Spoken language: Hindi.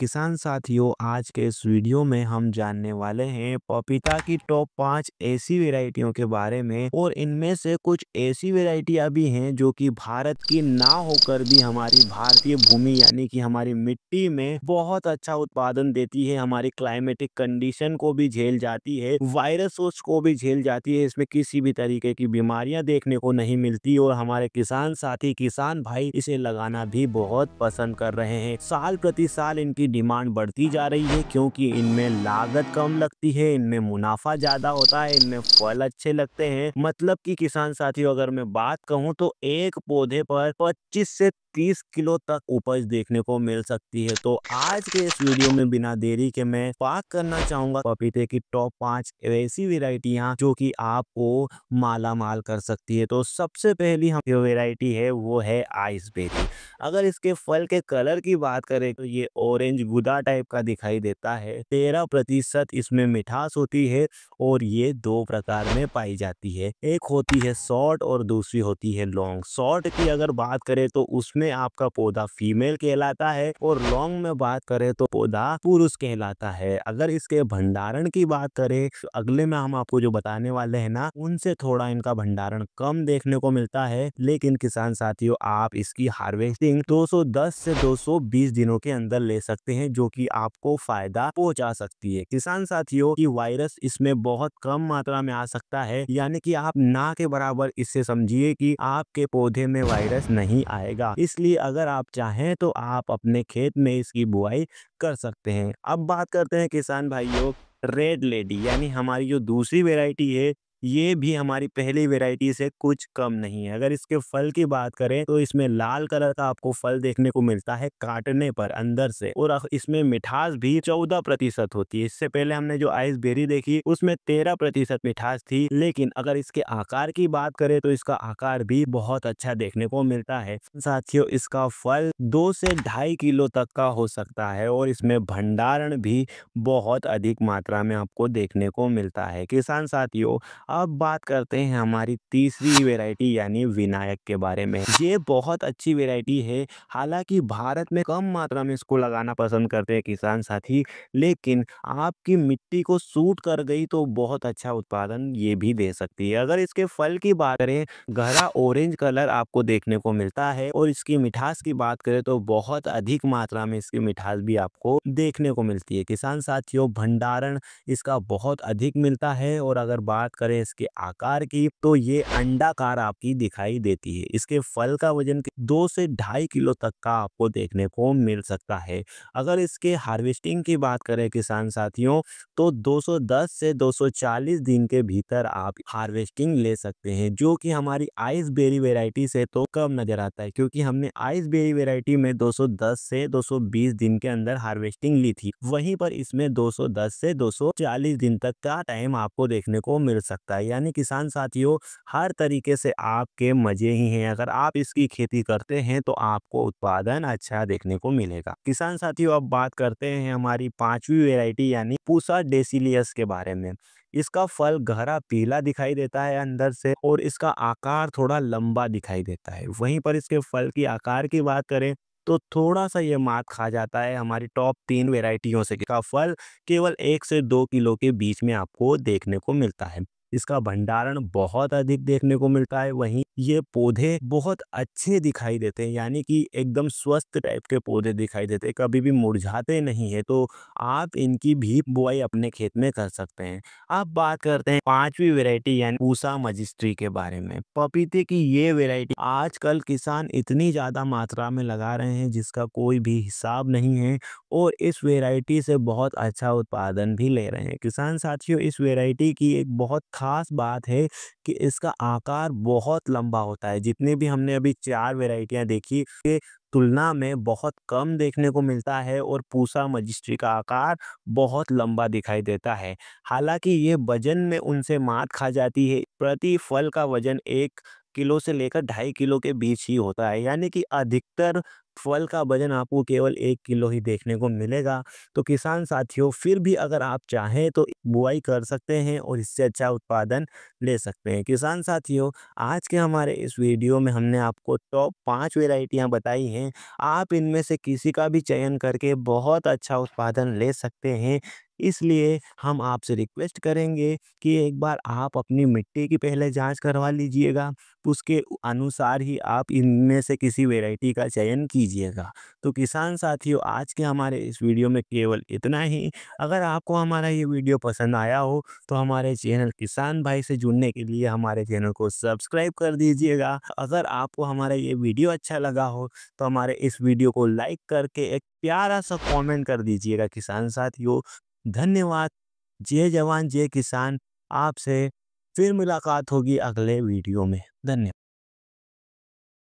किसान साथियों आज के इस वीडियो में हम जानने वाले हैं पपीता की टॉप पांच ऐसी वेराइटियों के बारे में और इनमें से कुछ ऐसी वेराइटियां भी हैं जो कि भारत की ना होकर भी हमारी भारतीय भूमि यानी कि हमारी मिट्टी में बहुत अच्छा उत्पादन देती है हमारी क्लाइमेटिक कंडीशन को भी झेल जाती है वायरस को भी झेल जाती है इसमें किसी भी तरीके की बीमारियां देखने को नहीं मिलती और हमारे किसान साथी किसान भाई इसे लगाना भी बहुत पसंद कर रहे हैं साल प्रति साल इनकी की डिमांड बढ़ती जा रही है क्योंकि इनमें लागत कम लगती है इनमें मुनाफा ज़्यादा होता है इनमें फल अच्छे लगते हैं मतलब कि किसान साथियों अगर मैं बात कहूँ तो एक पौधे पर 25 से तीस किलो तक उपज देखने को मिल सकती है तो आज के इस वीडियो में बिना देरी के मैं पाक करना चाहूंगा पपीते की टॉप पांच ऐसी वेराइटिया जो कि आपको माला माल कर सकती है तो सबसे पहली हम जो वेराइटी है वो है आइस बेरी अगर इसके फल के कलर की बात करें तो ये ऑरेंज गुदा टाइप का दिखाई देता है तेरह प्रतिशत इसमें मिठास होती है और ये दो प्रकार में पाई जाती है एक होती है शॉर्ट और दूसरी होती है लॉन्ग शॉर्ट की अगर बात करें तो उसमें में आपका पौधा फीमेल कहलाता है और लॉन्ग में बात करें तो पौधा पुरुष कहलाता है अगर इसके भंडारण की बात करें तो अगले में हम आपको जो बताने वाले हैं ना उनसे थोड़ा इनका भंडारण कम देखने को मिलता है लेकिन किसान साथियों आप इसकी हार्वेस्टिंग 210 से 220 दिनों के अंदर ले सकते हैं जो कि आपको फायदा पहुंचा सकती है किसान साथियों की वायरस इसमें बहुत कम मात्रा में आ सकता है यानी कि आप ना के बराबर इससे समझिए कि आपके पौधे में वायरस नहीं आएगा इस इसलिए अगर आप चाहें तो आप अपने खेत में इसकी बुआई कर सकते हैं अब बात करते हैं किसान भाइयों रेड लेडी यानी हमारी जो दूसरी वेराइटी है ये भी हमारी पहली वेराइटी से कुछ कम नहीं है अगर इसके फल की बात करें तो इसमें लाल कलर का आपको फल देखने को मिलता है काटने पर अंदर से और इसमें मिठास भी 14 प्रतिशत होती है इससे पहले हमने जो आइस बेरी देखी उसमें 13 प्रतिशत मिठास थी लेकिन अगर इसके आकार की बात करें तो इसका आकार भी बहुत अच्छा देखने को मिलता है साथियों इसका फल दो से ढाई किलो तक का हो सकता है और इसमें भंडारण भी बहुत अधिक मात्रा में आपको देखने को मिलता है किसान साथियों अब बात करते हैं हमारी तीसरी वेरायटी यानी विनायक के बारे में ये बहुत अच्छी वेराइटी है हालांकि भारत में कम मात्रा में इसको लगाना पसंद करते हैं किसान साथी लेकिन आपकी मिट्टी को सूट कर गई तो बहुत अच्छा उत्पादन ये भी दे सकती है अगर इसके फल की बात करें गहरा ऑरेंज कलर आपको देखने को मिलता है और इसकी मिठास की बात करें तो बहुत अधिक मात्रा में इसकी मिठास भी आपको देखने को मिलती है किसान साथियों भंडारण इसका बहुत अधिक मिलता है और अगर बात करें हैं इसके आकार की तो ये अंडाकार आपकी दिखाई देती है इसके फल का वजन दो से ढाई किलो तक का आपको देखने को मिल सकता है अगर इसके हार्वेस्टिंग की बात करें किसान साथियों तो 210 से 240 दिन के भीतर आप हार्वेस्टिंग ले सकते हैं जो कि हमारी आइस बेरी वेराइटी से तो कम नजर आता है क्योंकि हमने आइस बेरी वेराइटी में 210 से 220 दिन के अंदर हार्वेस्टिंग ली थी वहीं पर इसमें 210 से 240 दिन तक का टाइम आपको देखने को मिल सकता सकता है यानी किसान साथियों हर तरीके से आपके मज़े ही हैं अगर आप इसकी खेती करते हैं तो आपको उत्पादन अच्छा देखने को मिलेगा किसान साथियों अब बात करते हैं हमारी पांचवी वेराइटी यानी पूसा डेसिलियस के बारे में इसका फल गहरा पीला दिखाई देता है अंदर से और इसका आकार थोड़ा लंबा दिखाई देता है वहीं पर इसके फल की आकार की बात करें तो थोड़ा सा ये मात खा जाता है हमारी टॉप तीन वेराइटियों से का फल केवल एक से दो किलो के बीच में आपको देखने को मिलता है इसका भंडारण बहुत अधिक देखने को मिलता है वहीं ये पौधे बहुत अच्छे दिखाई देते हैं यानी कि एकदम स्वस्थ टाइप के पौधे दिखाई देते हैं कभी भी मुरझाते नहीं है तो आप इनकी भी बुआई अपने खेत में कर सकते हैं अब बात करते हैं पांचवी वेरायटी यानी पूसा मजिस्ट्री के बारे में पपीते की ये वेरायटी आजकल किसान इतनी ज़्यादा मात्रा में लगा रहे हैं जिसका कोई भी हिसाब नहीं है और इस वेरायटी से बहुत अच्छा उत्पादन भी ले रहे हैं किसान साथियों इस वेरायटी की एक बहुत खास बात है कि इसका आकार बहुत लंबा होता है जितनी भी हमने अभी चार वेराइटियाँ देखी के तुलना में बहुत कम देखने को मिलता है और पूसा मजिस्ट्री का आकार बहुत लंबा दिखाई देता है हालांकि ये वजन में उनसे मात खा जाती है प्रति फल का वजन एक किलो से लेकर ढाई किलो के बीच ही होता है यानी कि अधिकतर फल का वजन आपको केवल एक किलो ही देखने को मिलेगा तो किसान साथियों फिर भी अगर आप चाहें तो बुआई कर सकते हैं और इससे अच्छा उत्पादन ले सकते हैं किसान साथियों आज के हमारे इस वीडियो में हमने आपको टॉप पाँच वेराइटियाँ बताई हैं आप इनमें से किसी का भी चयन करके बहुत अच्छा उत्पादन ले सकते हैं इसलिए हम आपसे रिक्वेस्ट करेंगे कि एक बार आप अपनी मिट्टी की पहले जांच करवा लीजिएगा उसके अनुसार ही आप इनमें से किसी वेराइटी का चयन कीजिएगा तो किसान साथियों आज के हमारे इस वीडियो में केवल इतना ही अगर आपको हमारा ये वीडियो पसंद आया हो तो हमारे चैनल किसान भाई से जुड़ने के लिए हमारे चैनल को सब्सक्राइब कर दीजिएगा अगर आपको हमारा ये वीडियो अच्छा लगा हो तो हमारे इस वीडियो को लाइक करके एक प्यारा सा कॉमेंट कर दीजिएगा किसान साथियों धन्यवाद जय जवान जय किसान आपसे फिर मुलाकात होगी अगले वीडियो में धन्यवाद